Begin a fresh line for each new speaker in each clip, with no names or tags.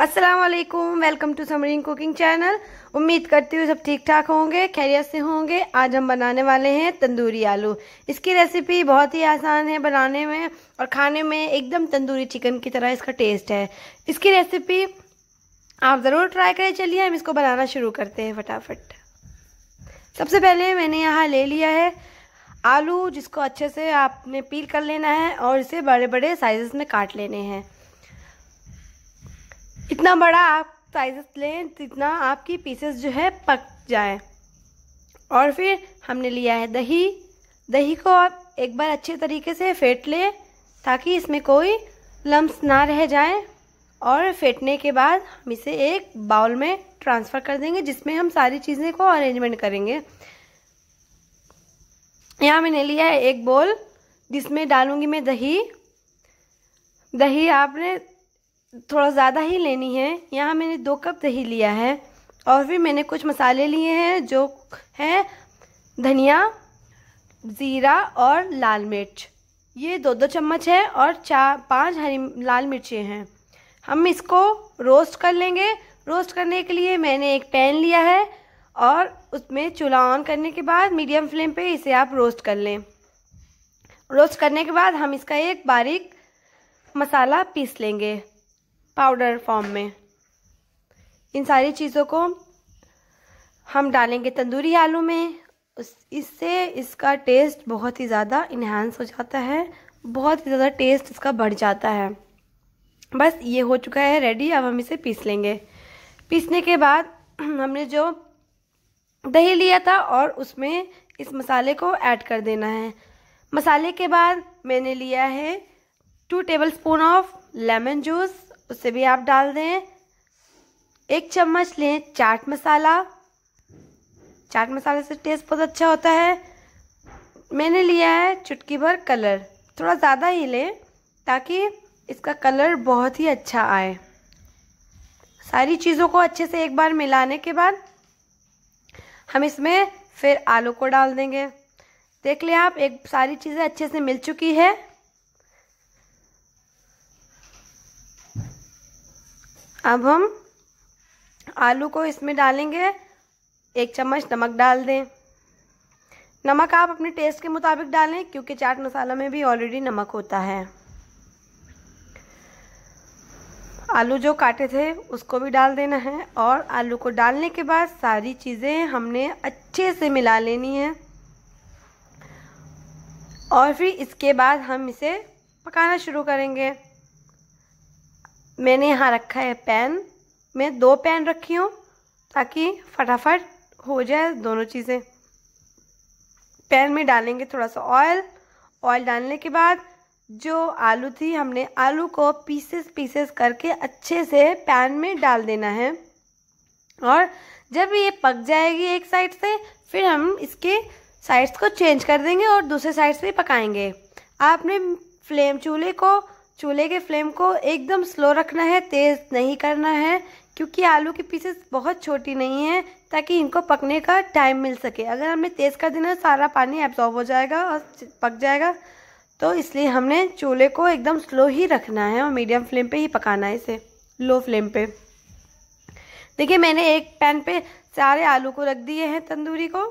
Aslam welcome to Samreen cooking channel उम्मीद करती हूँ सब ठीक ठाक होंगे खैरियत से होंगे आज हम बनाने वाले हैं तंदूरी आलू इसकी रेसिपी बहुत ही आसान है बनाने में और खाने में एकदम तंदूरी चिकन की तरह इसका टेस्ट है इसकी रेसिपी आप ज़रूर ट्राई करें चलिए हम इसको बनाना शुरू करते हैं फटाफट सबसे पहले मैंने यहाँ ले लिया है आलू जिसको अच्छे से आपने पील कर लेना है और इसे बड़े बड़े साइज़ में काट लेने हैं जितना बड़ा आप साइजेस लें जितना आपकी पीसेस जो है पक जाए और फिर हमने लिया है दही दही को आप एक बार अच्छे तरीके से फेंट लें ताकि इसमें कोई लम्स ना रह जाए और फेंटने के बाद हम इसे एक बाउल में ट्रांसफ़र कर देंगे जिसमें हम सारी चीज़ें को अरेंजमेंट करेंगे यहाँ मैंने लिया है एक बोल जिसमें डालूंगी मैं दही दही आपने थोड़ा ज़्यादा ही लेनी है यहाँ मैंने दो कप दही लिया है और भी मैंने कुछ मसाले लिए हैं जो हैं धनिया ज़ीरा और लाल मिर्च ये दो दो चम्मच है और चार पांच हरी लाल मिर्चें हैं हम इसको रोस्ट कर लेंगे रोस्ट करने के लिए मैंने एक पैन लिया है और उसमें चूल्हा ऑन करने के बाद मीडियम फ्लेम पे इसे आप रोस्ट कर लें रोस्ट करने के बाद हम इसका एक बारीक मसाला पीस लेंगे पाउडर फॉर्म में इन सारी चीज़ों को हम डालेंगे तंदूरी आलू में इससे इसका टेस्ट बहुत ही ज़्यादा इन्हांस हो जाता है बहुत ही ज़्यादा टेस्ट इसका बढ़ जाता है बस ये हो चुका है रेडी अब हम इसे पीस लेंगे पीसने के बाद हमने जो दही लिया था और उसमें इस मसाले को ऐड कर देना है मसाले के बाद मैंने लिया है two tablespoon of lemon juice उसे भी आप डाल दें एक चम्मच लें चाट मसाला चाट मसाले से टेस्ट बहुत अच्छा होता है मैंने लिया है चुटकी भर कलर थोड़ा ज़्यादा ही लें ताकि इसका कलर बहुत ही अच्छा आए सारी चीज़ों को अच्छे से एक बार मिलाने के बाद हम इसमें फिर आलू को डाल देंगे देख लें आप एक सारी चीज़ें अच्छे से मिल चुकी है अब हम आलू को इसमें डालेंगे एक चम्मच नमक डाल दें नमक आप अपने टेस्ट के मुताबिक डालें क्योंकि चाट मसाला में भी ऑलरेडी नमक होता है आलू जो काटे थे उसको भी डाल देना है और आलू को डालने के बाद सारी चीज़ें हमने अच्छे से मिला लेनी है और फिर इसके बाद हम इसे पकाना शुरू करेंगे मैंने यहाँ रखा है पैन मैं दो पैन रखी हूँ ताकि फटाफट हो जाए दोनों चीज़ें पैन में डालेंगे थोड़ा सा ऑयल ऑयल डालने के बाद जो आलू थी हमने आलू को पीसेस पीसेस करके अच्छे से पैन में डाल देना है और जब ये पक जाएगी एक साइड से फिर हम इसके साइड्स को चेंज कर देंगे और दूसरे साइड से पकाएंगे आपने फ्लेम चूल्हे को चूल्हे के फ्लेम को एकदम स्लो रखना है तेज़ नहीं करना है क्योंकि आलू की पीसेस बहुत छोटी नहीं है ताकि इनको पकने का टाइम मिल सके अगर हमने तेज़ कर देना सारा पानी एब्जॉर्ब हो जाएगा और पक जाएगा तो इसलिए हमने चूल्हे को एकदम स्लो ही रखना है और मीडियम फ्लेम पे ही पकाना है इसे लो फ्लेम पे देखिए मैंने एक पैन पे सारे आलू को रख दिए हैं तंदूरी को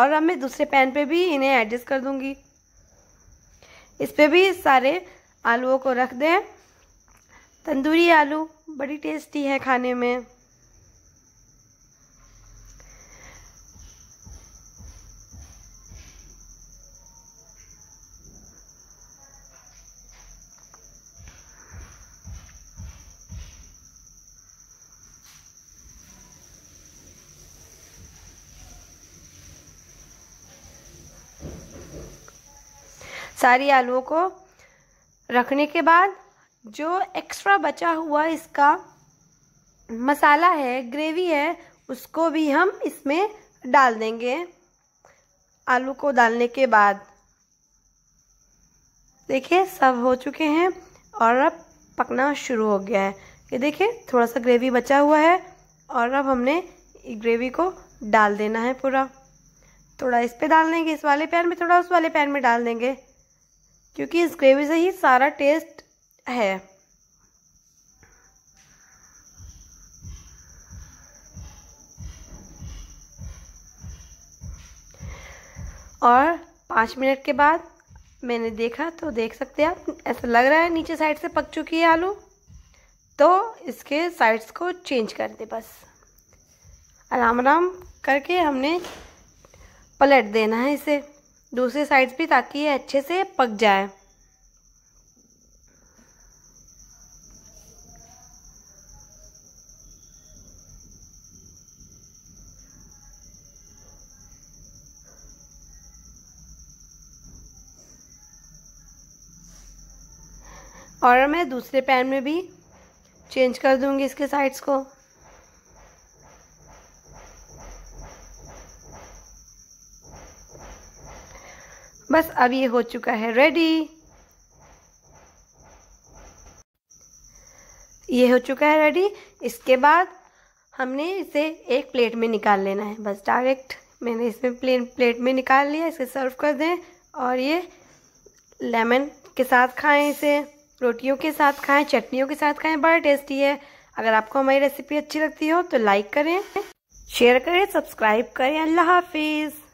और अब मैं दूसरे पैन पे भी इन्हें एडजस्ट कर दूंगी इस पर भी सारे आलूओं को रख दें तंदूरी आलू बड़ी टेस्टी है खाने में सारी आलुओं को रखने के बाद जो एक्स्ट्रा बचा हुआ इसका मसाला है ग्रेवी है उसको भी हम इसमें डाल देंगे आलू को डालने के बाद देखिए सब हो चुके हैं और अब पकना शुरू हो गया है ये देखिए थोड़ा सा ग्रेवी बचा हुआ है और अब हमने ग्रेवी को डाल देना है पूरा थोड़ा इस पे डाल देंगे इस वाले पैन में थोड़ा उस वाले पैन में डाल देंगे क्योंकि इस ग्रेवी से ही सारा टेस्ट है और पाँच मिनट के बाद मैंने देखा तो देख सकते हैं आप ऐसा लग रहा है नीचे साइड से पक चुकी है आलू तो इसके साइड्स को चेंज कर दे बस आराम आराम करके हमने पलट देना है इसे दूसरी साइड भी ताकि ये अच्छे से पक जाए और मैं दूसरे पैन में भी चेंज कर दूंगी इसके साइड्स को बस अब ये हो चुका है रेडी ये हो चुका है रेडी इसके बाद हमने इसे एक प्लेट में निकाल लेना है बस डायरेक्ट मैंने इसमें प्लेन प्लेट में निकाल लिया इसे सर्व कर दें और ये लेमन के साथ खाएं इसे रोटियों के साथ खाएं चटनियों के साथ खाएं बड़ा टेस्टी है अगर आपको हमारी रेसिपी अच्छी लगती हो तो लाइक करें शेयर करें सब्सक्राइब करें अल्लाह हाफिज़